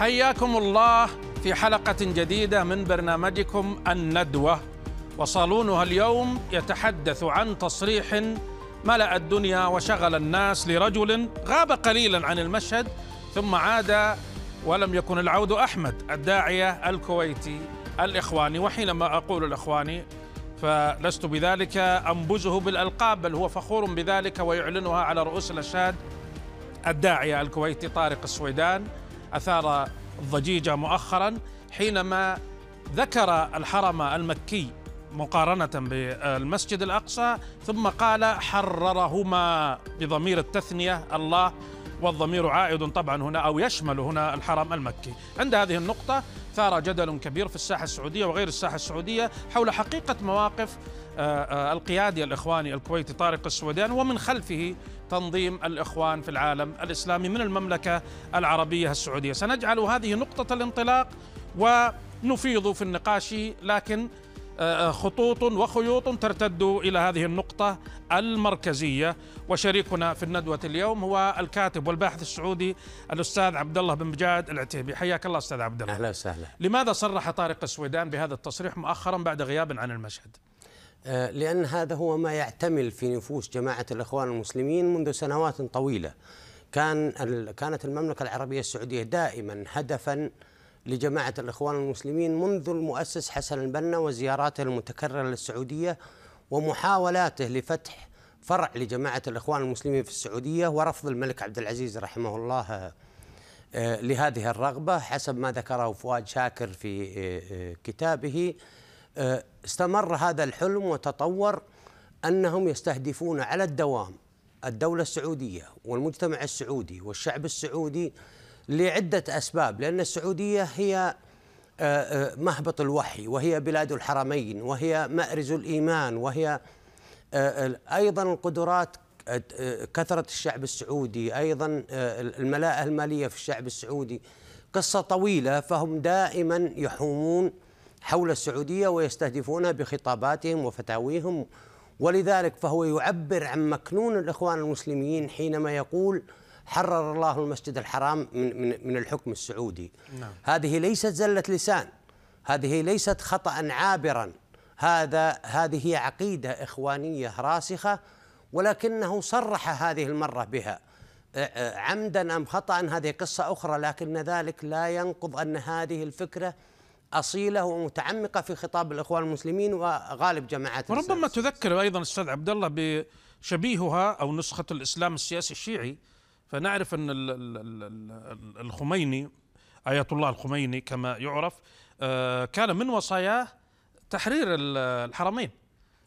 حياكم الله في حلقة جديدة من برنامجكم الندوة وصالونها اليوم يتحدث عن تصريح ملأ الدنيا وشغل الناس لرجل غاب قليلا عن المشهد ثم عاد ولم يكن العود أحمد الداعية الكويتي الإخواني وحينما أقول الإخواني فلست بذلك أنبزه بالألقاب بل هو فخور بذلك ويعلنها على رؤوس الأشهاد الداعية الكويتي طارق السويدان أثار الضجيجة مؤخرا حينما ذكر الحرم المكي مقارنة بالمسجد الأقصى ثم قال حررهما بضمير التثنية الله والضمير عائد طبعا هنا أو يشمل هنا الحرم المكي عند هذه النقطة ثار جدل كبير في الساحة السعودية وغير الساحة السعودية حول حقيقة مواقف آه، آه، القيادي الإخواني الكويتي طارق السويدان ومن خلفه تنظيم الإخوان في العالم الإسلامي من المملكة العربية السعودية سنجعل هذه نقطة الانطلاق ونفيض في النقاش لكن آه، آه، خطوط وخيوط ترتد الى هذه النقطه المركزيه وشريكنا في الندوه اليوم هو الكاتب والباحث السعودي الاستاذ عبد الله بن مجاد العتيبي حياك الله استاذ عبد الله اهلا وسهلا لماذا صرح طارق السويدان بهذا التصريح مؤخرا بعد غياب عن المشهد آه، لأن هذا هو ما يعتمل في نفوس جماعة الإخوان المسلمين منذ سنوات طويلة كان كانت المملكة العربية السعودية دائما هدفا لجماعة الإخوان المسلمين منذ المؤسس حسن البنا وزياراته المتكررة للسعودية ومحاولاته لفتح فرع لجماعة الإخوان المسلمين في السعودية ورفض الملك عبد العزيز رحمه الله آه، لهذه الرغبة حسب ما ذكره فؤاد شاكر في آه، كتابه آه، استمر هذا الحلم وتطور انهم يستهدفون على الدوام الدوله السعوديه والمجتمع السعودي والشعب السعودي لعده اسباب لان السعوديه هي آه، آه، مهبط الوحي وهي بلاد الحرمين وهي مأرز الايمان وهي ايضا القدرات كثره الشعب السعودي ايضا الملاءه الماليه في الشعب السعودي قصه طويله فهم دائما يحومون حول السعودية ويستهدفونها بخطاباتهم وفتاويهم ولذلك فهو يعبر عن مكنون الإخوان المسلمين حينما يقول حرر الله المسجد الحرام من, من, من الحكم السعودي نعم. هذه ليست زلة لسان هذه ليست خطأ عابرا هذا هذه عقيدة إخوانية راسخة ولكنه صرح هذه المرة بها عمدا أم خطأ هذه قصة أخرى لكن ذلك لا ينقض أن هذه الفكرة اصيله ومتعمقه في خطاب الاخوان المسلمين وغالب جماعات وربما تذكر ايضا استاذ عبد الله بشبيهها او نسخه الاسلام السياسي الشيعي فنعرف ان الخميني ايه الله الخميني كما يعرف آه، كان من وصاياه تحرير الحرمين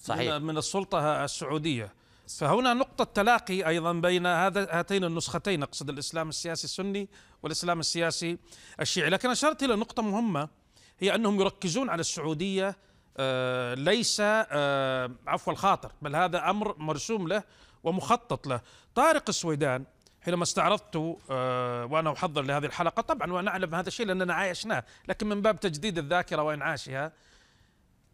صحيح من السلطه السعوديه فهنا نقطة تلاقي أيضا بين هذا هاتين النسختين أقصد الإسلام السياسي السني والإسلام السياسي الشيعي لكن أشرت إلى نقطة مهمة هي انهم يركزون على السعوديه آه، ليس آه، عفو الخاطر بل هذا امر مرسوم له ومخطط له طارق السويدان حينما استعرضت آه، وانا احضر لهذه الحلقه طبعا وانا اعلم هذا الشيء لاننا عايشناه لكن من باب تجديد الذاكره وانعاشها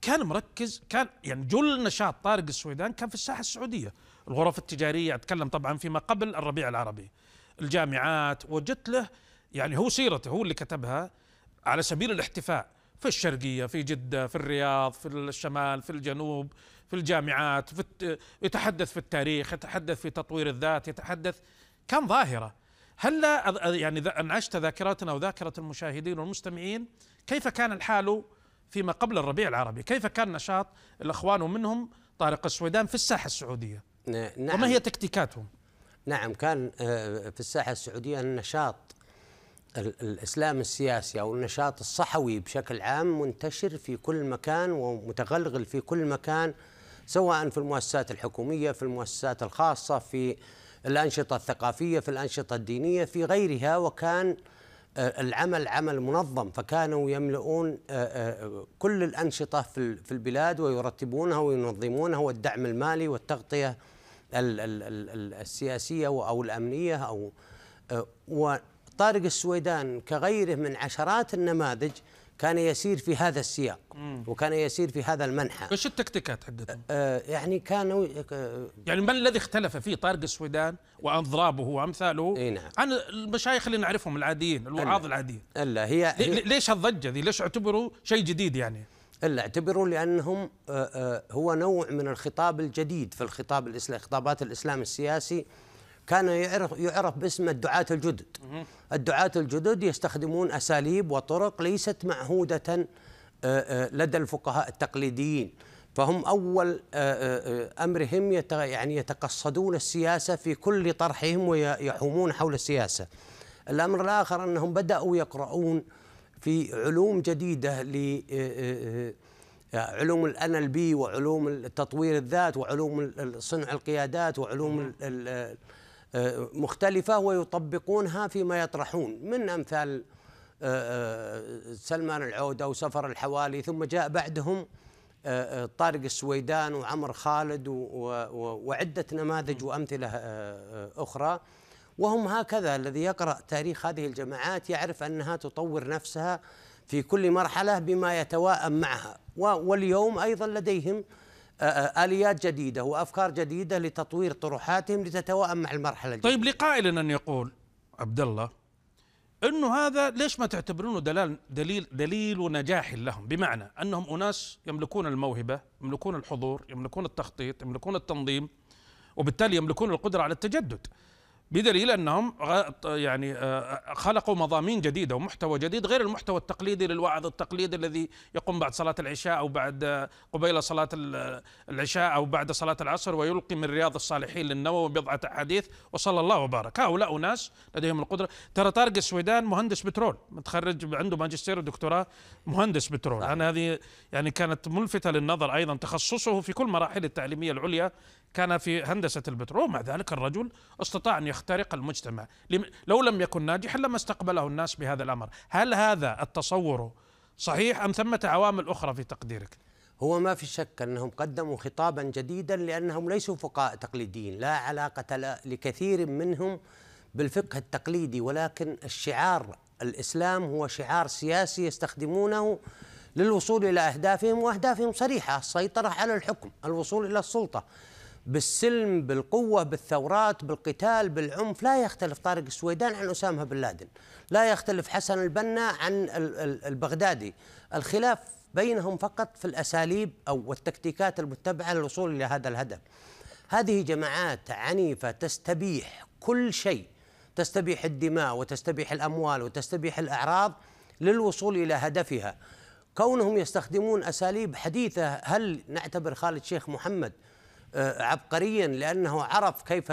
كان مركز كان يعني جل نشاط طارق السويدان كان في الساحه السعوديه الغرف التجاريه اتكلم طبعا فيما قبل الربيع العربي الجامعات وجدت له يعني هو سيرته هو اللي كتبها على سبيل الاحتفاء في الشرقية في جدة في الرياض في الشمال في الجنوب في الجامعات في الت... يتحدث في التاريخ يتحدث في تطوير الذات يتحدث كان ظاهرة هلا هل يعني انعشت ذاكرتنا وذاكرة المشاهدين والمستمعين كيف كان الحال فيما قبل الربيع العربي كيف كان نشاط الأخوان ومنهم طارق السويدان في الساحة السعودية نعم وما هي تكتيكاتهم نعم كان آه، في الساحة السعودية النشاط الإسلام السياسي أو النشاط الصحوي بشكل عام منتشر في كل مكان ومتغلغل في كل مكان سواء في المؤسسات الحكومية في المؤسسات الخاصة في الأنشطة الثقافية في الأنشطة الدينية في غيرها وكان آه، العمل عمل منظم فكانوا يملؤون آه، آه، كل الأنشطة في البلاد ويرتبونها وينظمونها والدعم المالي والتغطية السياسية أو الأمنية أو طارق السويدان كغيره من عشرات النماذج كان يسير في هذا السياق وكان يسير في هذا المنحى ايش التكتيكات حقتهم؟ آه يعني كانوا آه يعني ما الذي اختلف فيه طارق السويدان واضرابه وامثاله إيه نعم. عن المشايخ اللي نعرفهم العاديين الوعاظ العاديين الا هي, ليش هالضجه ذي؟ ليش اعتبروا شيء جديد يعني؟ الا اعتبروا لانهم آه آه هو نوع من الخطاب الجديد في الخطاب الاسلامي خطابات الاسلام السياسي كان يعرف يعرف باسم الدعاة الجدد الدعاة الجدد يستخدمون أساليب وطرق ليست معهودة آه، آه، لدى الفقهاء التقليديين فهم أول آه، أمرهم يعني يتقصدون السياسة في كل طرحهم ويحومون حول السياسة الأمر الآخر أنهم بدأوا يقرؤون في علوم جديدة ل علوم الان ال بي وعلوم تطوير الذات وعلوم صنع القيادات وعلوم آه، مختلفة ويطبقونها فيما يطرحون من أمثال آه، آه، سلمان العودة وسفر الحوالي ثم جاء بعدهم طارق السويدان وعمر خالد وعدة نماذج وأمثلة أخرى وهم هكذا الذي يقرأ تاريخ هذه الجماعات يعرف أنها تطور نفسها في كل مرحلة بما يتواءم معها واليوم أيضا لديهم آه، آه، اليات جديده وافكار جديده لتطوير طروحاتهم لتتوائم مع المرحله الجديده. طيب لقائل ان يقول عبد الله انه هذا ليش ما تعتبرونه دلال دليل دليل نجاح لهم بمعنى انهم اناس يملكون الموهبه، يملكون الحضور، يملكون التخطيط، يملكون التنظيم وبالتالي يملكون القدره على التجدد. بدليل انهم يعني آه، خلقوا مضامين جديده ومحتوى جديد غير المحتوى التقليدي للوعظ التقليدي الذي يقوم بعد صلاه العشاء او بعد آه، قبيل صلاه آه، العشاء او بعد صلاه العصر ويلقي من رياض الصالحين للنووي بضعه احاديث وصلى الله وبارك هؤلاء اناس لديهم القدره ترى طارق السويدان مهندس بترول متخرج عنده ماجستير ودكتوراه مهندس بترول انا هذه يعني كانت ملفته للنظر ايضا تخصصه في كل مراحل التعليميه العليا كان في هندسة البترول مع ذلك الرجل استطاع أن يخترق المجتمع لو لم يكن ناجحا لما استقبله الناس بهذا الأمر هل هذا التصور صحيح أم ثمة عوامل أخرى في تقديرك؟ هو ما في شك أنهم قدموا خطابا جديدا لأنهم ليسوا فقهاء تقليديين لا علاقة لكثير منهم بالفقه التقليدي ولكن الشعار الإسلام هو شعار سياسي يستخدمونه للوصول إلى أهدافهم وأهدافهم صريحة السيطرة على الحكم الوصول إلى السلطة بالسلم بالقوة بالثورات بالقتال بالعنف لا يختلف طارق السويدان عن أسامة بن لادن لا يختلف حسن البنا عن البغدادي الخلاف بينهم فقط في الأساليب أو التكتيكات المتبعة للوصول إلى هذا الهدف هذه جماعات عنيفة تستبيح كل شيء تستبيح الدماء وتستبيح الأموال وتستبيح الأعراض للوصول إلى هدفها كونهم يستخدمون أساليب حديثة هل نعتبر خالد شيخ محمد آه، عبقريا لانه عرف كيف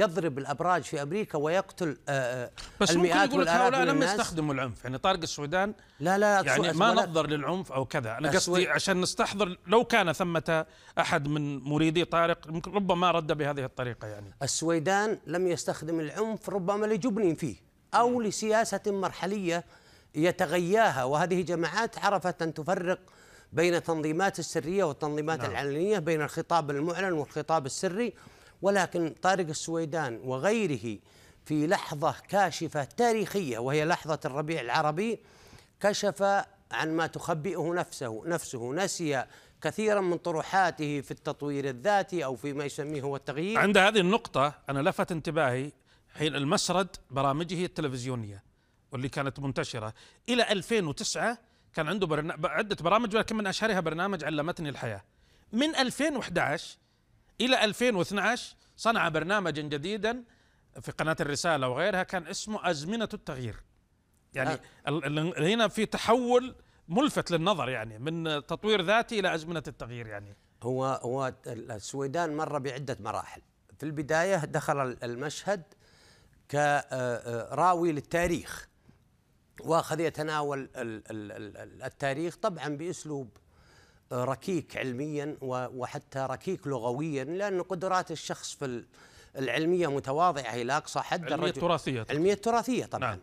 يضرب الابراج في امريكا ويقتل آه، آه، بس المئات ممكن يقول لك هؤلاء لم يستخدموا العنف يعني طارق السودان لا لا يعني ما نظر للعنف او كذا انا قصدي عشان نستحضر لو كان ثمه احد من مريدي طارق ربما رد بهذه الطريقه يعني السويدان لم يستخدم العنف ربما لجبن فيه او لسياسه مرحليه يتغياها وهذه جماعات عرفت ان تفرق بين التنظيمات السرية والتنظيمات نعم. العلنية بين الخطاب المعلن والخطاب السري ولكن طارق السويدان وغيره في لحظة كاشفة تاريخية وهي لحظة الربيع العربي كشف عن ما تخبئه نفسه نفسه نسي كثيرا من طروحاته في التطوير الذاتي أو في ما يسميه هو التغيير عند هذه النقطة أنا لفت انتباهي حين المسرد برامجه التلفزيونية واللي كانت منتشرة إلى 2009 كان عنده برنا... عده برامج ولكن من اشهرها برنامج علمتني الحياه من 2011 الى 2012 صنع برنامجا جديدا في قناه الرساله وغيرها كان اسمه ازمنه التغيير يعني آه. هنا في تحول ملفت للنظر يعني من تطوير ذاتي الى ازمنه التغيير يعني هو هو السويدان مر بعده مراحل في البدايه دخل المشهد كراوي آه، آه، للتاريخ واخذ يتناول التاريخ طبعا باسلوب ركيك علميا وحتى ركيك لغويا لان قدرات الشخص في العلميه متواضعه الى اقصى حد علميه التراثيه علميه التراثيه طبعا نعم.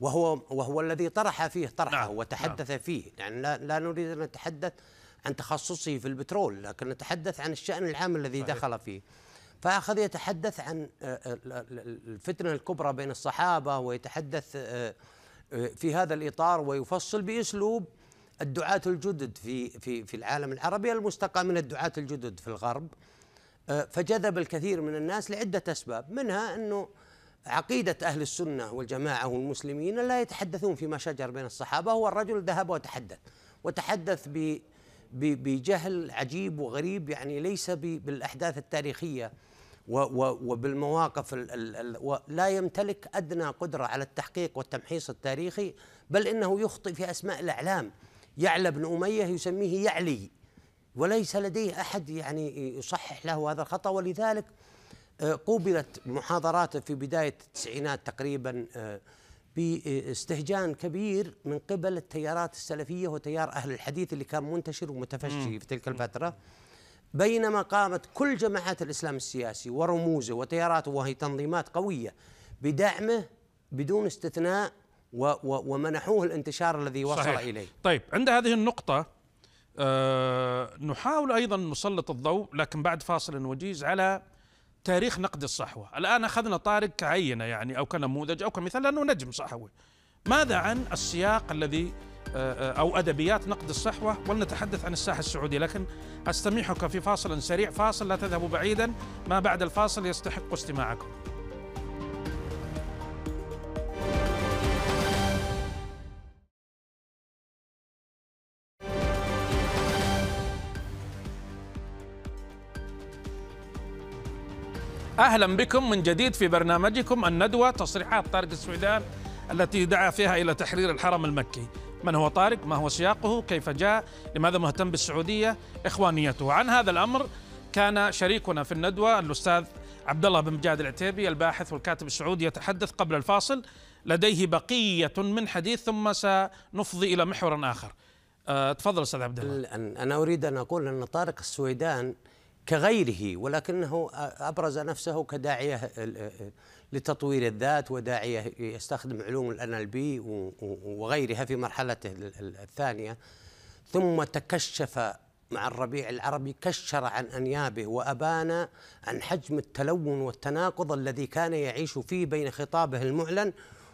وهو وهو الذي طرح فيه طرحه نعم. وتحدث نعم. فيه يعني لا, لا نريد ان نتحدث عن تخصصه في البترول لكن نتحدث عن الشان العام الذي صحيح. دخل فيه فاخذ يتحدث عن آه، آه، الفتنه الكبرى بين الصحابه ويتحدث آه، آه، في هذا الإطار ويفصل بأسلوب الدعاة الجدد في في في العالم العربي المستقى من الدعاة الجدد في الغرب آه، فجذب الكثير من الناس لعدة أسباب منها أنه عقيدة أهل السنة والجماعة والمسلمين لا يتحدثون فيما شجر بين الصحابة هو الرجل ذهب وتحدث وتحدث بجهل عجيب وغريب يعني ليس بالأحداث التاريخية وبالمواقف الـ الـ لا يمتلك أدنى قدرة على التحقيق والتمحيص التاريخي بل إنه يخطئ في أسماء الأعلام يعلى بن أمية يسميه يعلي وليس لديه أحد يعني يصحح له هذا الخطأ ولذلك آه، قوبلت محاضراته في بداية التسعينات تقريبا آه، باستهجان كبير من قبل التيارات السلفية وتيار أهل الحديث اللي كان منتشر ومتفشي في تلك الفترة بينما قامت كل جماعات الإسلام السياسي ورموزه وتياراته وهي تنظيمات قوية بدعمه بدون استثناء و و ومنحوه الانتشار الذي وصل صحيح. إليه طيب عند هذه النقطة أه نحاول أيضا نسلط الضوء لكن بعد فاصل وجيز على تاريخ نقد الصحوة الآن أخذنا طارق كعينة يعني أو كنموذج أو كمثال لأنه نجم صحوي ماذا عن السياق الذي آه، آه، أو أدبيات نقد الصحوة ولنتحدث عن الساحة السعودية لكن أستميحك في فاصل سريع فاصل لا تذهبوا بعيدا ما بعد الفاصل يستحق استماعكم اهلا بكم من جديد في برنامجكم الندوه تصريحات طارق السويدان التي دعا فيها الى تحرير الحرم المكي من هو طارق ما هو سياقه كيف جاء لماذا مهتم بالسعودية إخوانيته عن هذا الأمر كان شريكنا في الندوة الأستاذ عبد الله بن مجاد العتيبي الباحث والكاتب السعودي يتحدث قبل الفاصل لديه بقية من حديث ثم سنفضي إلى محور آخر آه، تفضل أستاذ عبد الله أنا أريد أن أقول أن طارق السويدان كغيره ولكنه أبرز نفسه كداعية لتطوير الذات وداعية يستخدم علوم ال بي وغيرها في مرحلته الثانية ثم تكشف مع الربيع العربي كشر عن أنيابه وأبان عن حجم التلون والتناقض الذي كان يعيش فيه بين خطابه المعلن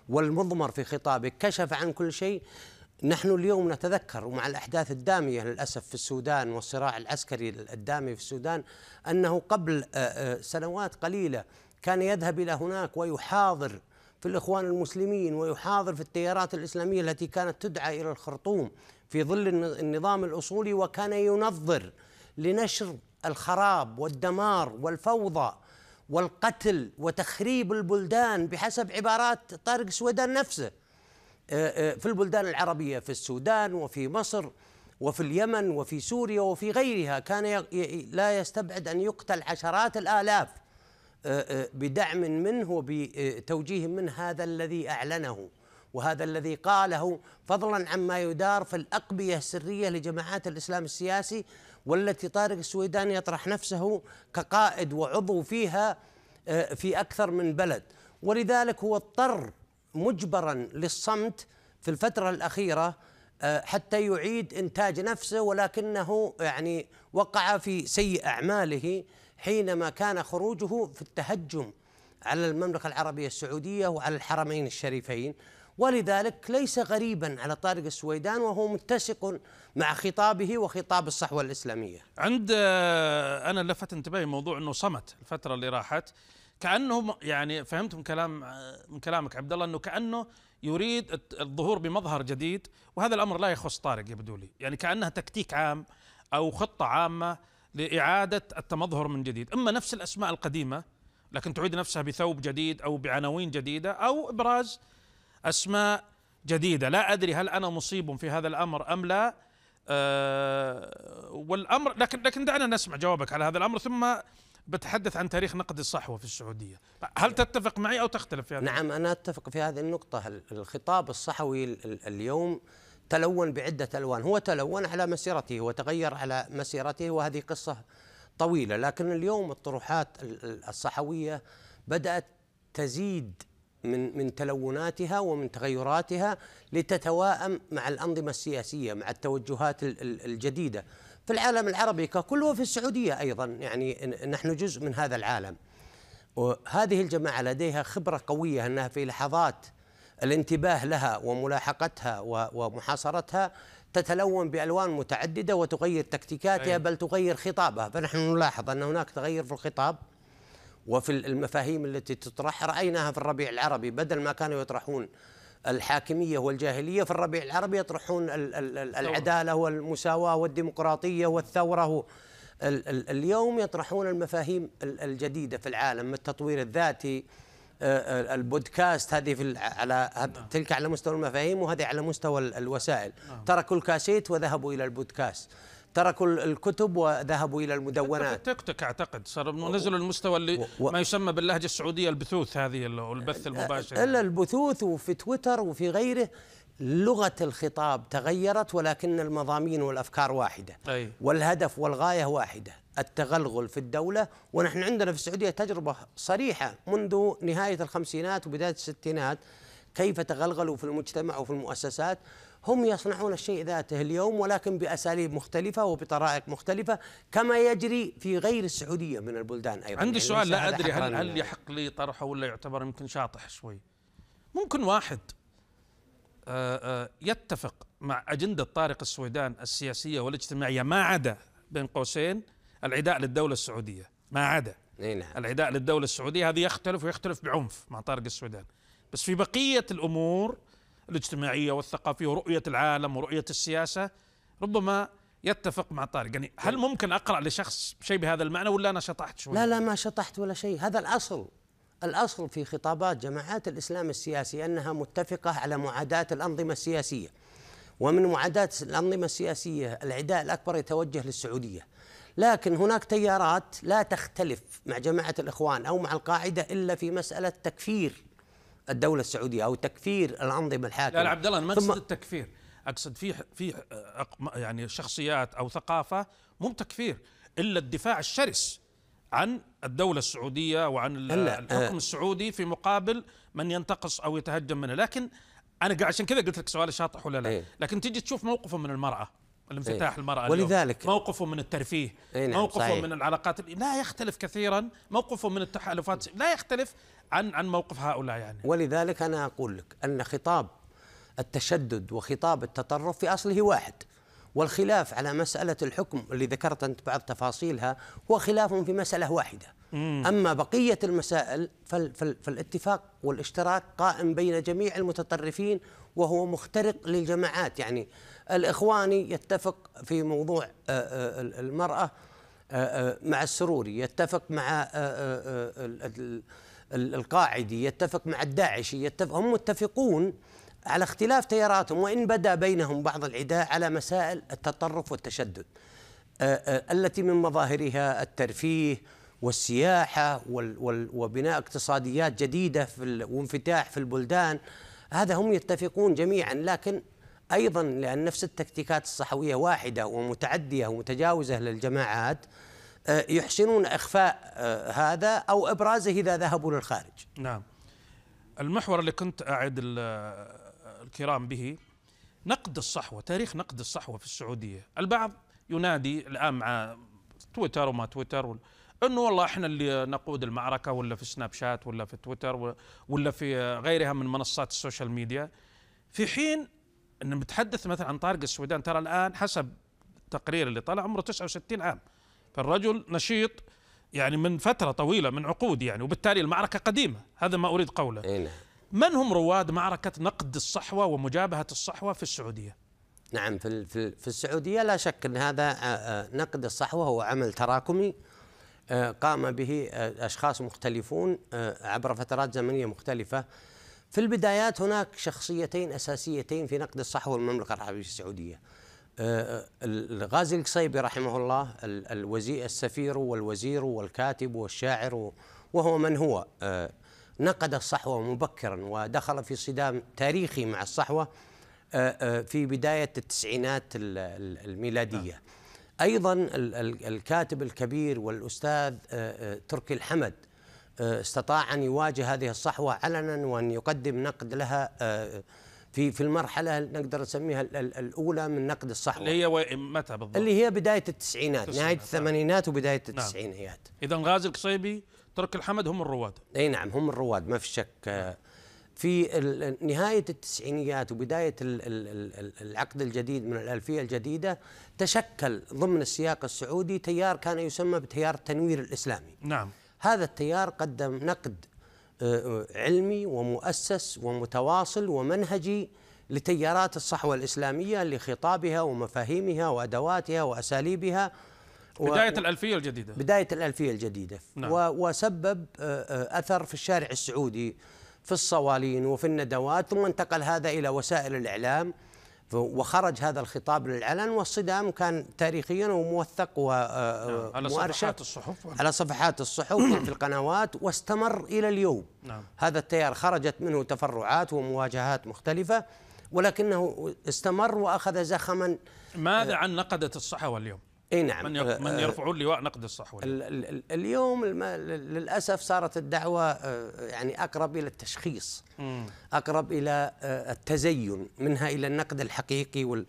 والمضمر في خطابه كشف عن كل شيء نحن اليوم نتذكر ومع الأحداث الدامية للأسف في السودان والصراع العسكري الدامي في السودان أنه قبل آه، آه، سنوات قليلة كان يذهب إلى هناك ويحاضر في الإخوان المسلمين ويحاضر في التيارات الإسلامية التي كانت تدعى إلى الخرطوم في ظل النظام الأصولي وكان ينظر لنشر الخراب والدمار والفوضى والقتل وتخريب البلدان بحسب عبارات طارق سويدان نفسه في البلدان العربية في السودان وفي مصر وفي اليمن وفي سوريا وفي غيرها كان لا يستبعد أن يقتل عشرات الآلاف آه، آه، بدعم منه وبتوجيه منه هذا الذي أعلنه وهذا الذي قاله فضلا عما يدار في الأقبية السرية لجماعات الإسلام السياسي والتي طارق السويدان يطرح نفسه كقائد وعضو فيها آه، في أكثر من بلد ولذلك هو اضطر مجبرا للصمت في الفترة الأخيرة حتى يعيد إنتاج نفسه ولكنه يعني وقع في سيء أعماله حينما كان خروجه في التهجم على المملكة العربية السعودية وعلى الحرمين الشريفين ولذلك ليس غريبا على طارق السويدان وهو متسق مع خطابه وخطاب الصحوة الإسلامية عند أنا لفت انتباهي موضوع أنه صمت الفترة اللي راحت كأنه يعني فهمت من كلام من كلامك عبد الله أنه كأنه يريد الظهور بمظهر جديد وهذا الأمر لا يخص طارق يبدو لي يعني كأنها تكتيك عام أو خطة عامة لإعادة التمظهر من جديد إما نفس الأسماء القديمة لكن تعيد نفسها بثوب جديد أو بعناوين جديدة أو إبراز أسماء جديدة لا أدري هل أنا مصيب في هذا الأمر أم لا أه والأمر لكن لكن دعنا نسمع جوابك على هذا الأمر ثم بتحدث عن تاريخ نقد الصحوه في السعوديه، هل نعم. تتفق معي او تختلف في هذا؟ نعم انا اتفق في هذه النقطه، الخطاب الصحوي اليوم تلون بعدة ألوان هو تلون على مسيرته وتغير على مسيرته وهذه قصة طويلة لكن اليوم الطروحات الصحوية بدأت تزيد من من تلوناتها ومن تغيراتها لتتواءم مع الأنظمة السياسية مع التوجهات الجديدة في العالم العربي ككل وفي السعودية أيضا يعني نحن جزء من هذا العالم وهذه الجماعة لديها خبرة قوية أنها في لحظات الانتباه لها وملاحقتها ومحاصرتها تتلون بالوان متعدده وتغير تكتيكاتها أيوة. بل تغير خطابها فنحن نلاحظ ان هناك تغير في الخطاب وفي المفاهيم التي تطرح رايناها في الربيع العربي بدل ما كانوا يطرحون الحاكميه والجاهليه في الربيع العربي يطرحون العداله والمساواه والديمقراطيه والثوره اليوم يطرحون المفاهيم الجديده في العالم التطوير الذاتي آه، آه، البودكاست هذه في على نعم. تلك على مستوى المفاهيم وهذه على مستوى الوسائل نعم. تركوا الكاسيت وذهبوا الى البودكاست تركوا الكتب وذهبوا الى المدونات تيك توك اعتقد صار نزلوا المستوى اللي و... ما يسمى باللهجه السعوديه البثوث هذه البث المباشر الا البثوث وفي تويتر وفي غيره لغة الخطاب تغيرت ولكن المضامين والأفكار واحدة أي. والهدف والغاية واحدة التغلغل في الدولة ونحن عندنا في السعودية تجربة صريحة منذ نهاية الخمسينات وبداية الستينات كيف تغلغلوا في المجتمع وفي المؤسسات هم يصنعون الشيء ذاته اليوم ولكن بأساليب مختلفة وبطرائق مختلفة كما يجري في غير السعودية من البلدان أيضا عندي يعني سؤال لا أدري هل, هل يحق لي طرحه ولا يعتبر يمكن شاطح شوي ممكن واحد آه، آه، يتفق مع أجندة طارق السويدان السياسية والاجتماعية ما عدا بين قوسين العداء للدولة السعودية ما عدا نعم. العداء للدولة السعودية هذه يختلف ويختلف بعنف مع طارق السويدان بس في بقية الأمور الاجتماعية والثقافية ورؤية العالم ورؤية السياسة ربما يتفق مع طارق يعني هل طيب. ممكن أقرأ لشخص شيء بهذا المعنى ولا أنا شطحت شوي لا لا ما شطحت ولا شيء هذا الأصل الأصل في خطابات جماعات الإسلام السياسي أنها متفقة على معاداة الأنظمة السياسية ومن معاداة الأنظمة السياسية العداء الأكبر يتوجه للسعودية لكن هناك تيارات لا تختلف مع جماعة الإخوان أو مع القاعدة إلا في مسألة تكفير الدولة السعودية أو تكفير الأنظمة الحاكمة لا, عبد الله ما أقصد التكفير أقصد في في يعني شخصيات أو ثقافة مو تكفير إلا الدفاع الشرس عن الدولة السعودية وعن الحكم آه. السعودي في مقابل من ينتقص أو يتهجم منه لكن أنا عشان كذا قلت لك سؤال شاطح ولا لا أيه لكن تجي تشوف موقفه من المرأة الانفتاح أيه المرأة ولذلك اليوم موقفه من الترفيه أيه نعم موقفه صحيح من العلاقات لا يختلف كثيرا موقفه من التحالفات لا يختلف عن عن موقف هؤلاء يعني ولذلك أنا أقول لك أن خطاب التشدد وخطاب التطرف في أصله واحد والخلاف على مسألة الحكم اللي ذكرت أنت بعض تفاصيلها هو خلاف في مسألة واحدة أما بقية المسائل فالاتفاق والاشتراك قائم بين جميع المتطرفين وهو مخترق للجماعات يعني الإخواني يتفق في موضوع آه، آه، المرأة آه، مع السروري يتفق مع القاعدي يتفق مع الداعشي يتفق هم متفقون على اختلاف تياراتهم وإن بدا بينهم بعض العداء على مسائل التطرف والتشدد التي من مظاهرها الترفيه والسياحة وبناء اقتصاديات جديدة في وانفتاح في البلدان هذا هم يتفقون جميعا لكن أيضا لأن نفس التكتيكات الصحوية واحدة ومتعدية ومتجاوزة للجماعات يحسنون إخفاء هذا أو إبرازه إذا ذهبوا للخارج نعم المحور اللي كنت أعد الكرام به نقد الصحوة تاريخ نقد الصحوة في السعودية البعض ينادي الآن مع تويتر وما تويتر انه والله احنا اللي نقود المعركه ولا في سناب شات ولا في تويتر ولا في غيرها من منصات السوشيال ميديا في حين ان نتحدث مثلا عن طارق السويدان ترى الان حسب التقرير اللي طلع عمره 69 عام فالرجل نشيط يعني من فتره طويله من عقود يعني وبالتالي المعركه قديمه هذا ما اريد قوله إيه. نعم. من هم رواد معركة نقد الصحوة ومجابهة الصحوة في السعودية؟ نعم في في السعودية لا شك أن هذا آه، آه، نقد الصحوة هو عمل تراكمي آه، قام به أشخاص مختلفون عبر فترات زمنية مختلفة في البدايات هناك شخصيتين أساسيتين في نقد الصحوة والمملكة العربية السعودية الغازي القصيبي رحمه الله الوزير السفير والوزير والكاتب والشاعر وهو من هو نقد الصحوة مبكرا ودخل في صدام تاريخي مع الصحوة آه، آه، في بداية التسعينات الميلادية نعم. أيضا الكاتب الكبير والأستاذ آه، تركي الحمد استطاع أن يواجه هذه الصحوة علنا وأن يقدم نقد لها في في المرحله نقدر نسميها الاولى من نقد الصحوه اللي هي متى بالضبط؟ اللي هي بدايه التسعينات نهايه الثمانينات وبدايه نعم. التسعينيات نعم. اذا غازي القصيبي ترك الحمد هم الرواد اي نعم هم الرواد ما في شك في نهاية التسعينيات وبداية العقد الجديد من الألفية الجديدة تشكل ضمن السياق السعودي تيار كان يسمى بتيار التنوير الإسلامي نعم هذا التيار قدم نقد آه، آه، علمي ومؤسس ومتواصل ومنهجي لتيارات الصحوة الإسلامية لخطابها ومفاهيمها وأدواتها وأساليبها بداية الألفية الجديدة بداية الألفية الجديدة نعم. و... وسبب آه، آه، أثر في الشارع السعودي في الصوالين وفي الندوات ثم انتقل هذا إلى وسائل الإعلام وخرج هذا الخطاب للعلن والصدام كان تاريخيا وموثق ومؤرشف آه، نعم. على صفحات الصحف على صفحات الصحف وفي القنوات واستمر إلى اليوم نعم. هذا التيار خرجت منه تفرعات ومواجهات مختلفة ولكنه استمر وأخذ زخما ماذا عن نقدة الصحوة اليوم؟ اي نعم من, من أه، يرفعون لواء نقد الصحوه اليوم للاسف صارت الدعوه أه، يعني اقرب الى التشخيص اقرب الى أه، التزين منها الى النقد الحقيقي وال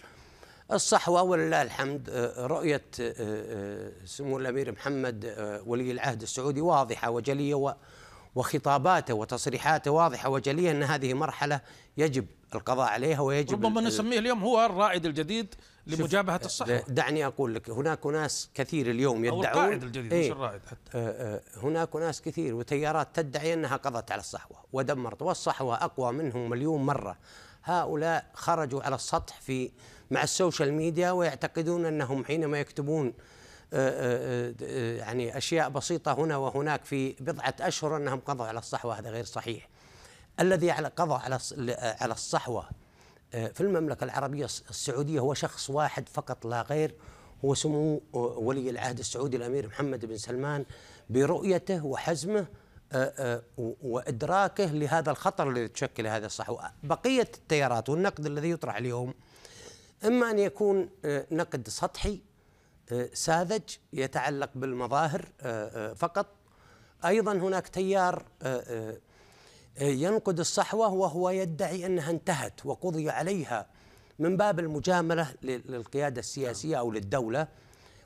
الصحوه ولله الحمد رؤيه سمو الامير محمد ولي العهد السعودي واضحه وجليه وخطاباته وتصريحاته واضحه وجليه ان هذه مرحله يجب القضاء عليها ويجب ربما نسميه اليوم هو الرائد الجديد لمجابهه آه، الصحوه دعني اقول لك هناك ناس كثير اليوم يدعون أو القائد الجديد ايه مش الرائد حتى اه اه هناك ناس كثير وتيارات تدعي انها قضت على الصحوه ودمرت والصحوه اقوى منهم مليون مره هؤلاء خرجوا على السطح في مع السوشيال ميديا ويعتقدون انهم حينما يكتبون آه، آه، يعني اشياء بسيطه هنا وهناك في بضعه اشهر انهم قضوا على الصحوه هذا غير صحيح الذي قضى على على الصحوه آه، في المملكة العربية السعودية هو شخص واحد فقط لا غير هو سمو آه، ولي العهد السعودي الأمير محمد بن سلمان برؤيته وحزمه آه، وإدراكه لهذا الخطر الذي تشكل هذه الصحوة بقية التيارات والنقد الذي يطرح اليوم إما أن يكون نقد سطحي ساذج يتعلق بالمظاهر فقط أيضا هناك تيار إيه، ينقد الصحوة وهو يدعي أنها انتهت وقضي عليها من باب المجاملة للقيادة السياسية أو للدولة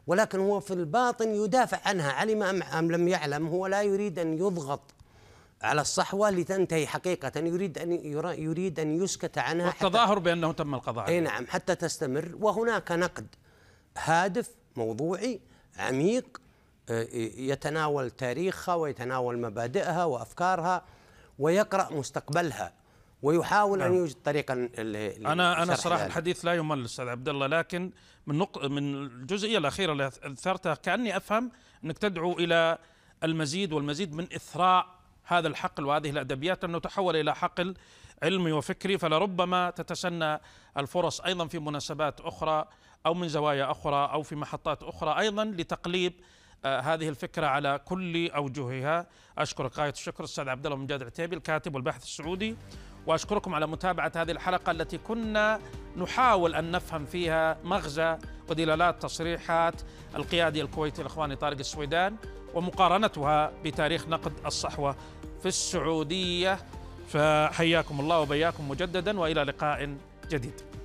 ولكن هو في الباطن يدافع عنها علم أم لم يعلم هو لا يريد أن يضغط على الصحوة لتنتهي حقيقة يريد أن يريد أن يسكت عنها والتظاهر بأنه تم القضاء إيه، عليها نعم حتى تستمر وهناك نقد هادف موضوعي عميق إيه، يتناول تاريخها ويتناول مبادئها وأفكارها ويقرأ مستقبلها ويحاول نعم. ان يوجد طريقا انا انا صراحه الحديث لا يمل استاذ عبد الله لكن من نق... من الجزئيه الاخيره اللي اثرتها كاني افهم انك تدعو الى المزيد والمزيد من اثراء هذا الحقل وهذه الادبيات لانه تحول الى حقل علمي وفكري فلربما تتسنى الفرص ايضا في مناسبات اخرى او من زوايا اخرى او في محطات اخرى ايضا لتقليب آه، هذه الفكره على كل اوجهها اشكر غايه الشكر الاستاذ عبد الله مجاد عتيبي الكاتب والباحث السعودي واشكركم على متابعه هذه الحلقه التي كنا نحاول ان نفهم فيها مغزى ودلالات تصريحات القيادي الكويتي الاخواني طارق السويدان ومقارنتها بتاريخ نقد الصحوه في السعوديه فحياكم الله وبياكم مجددا والى لقاء جديد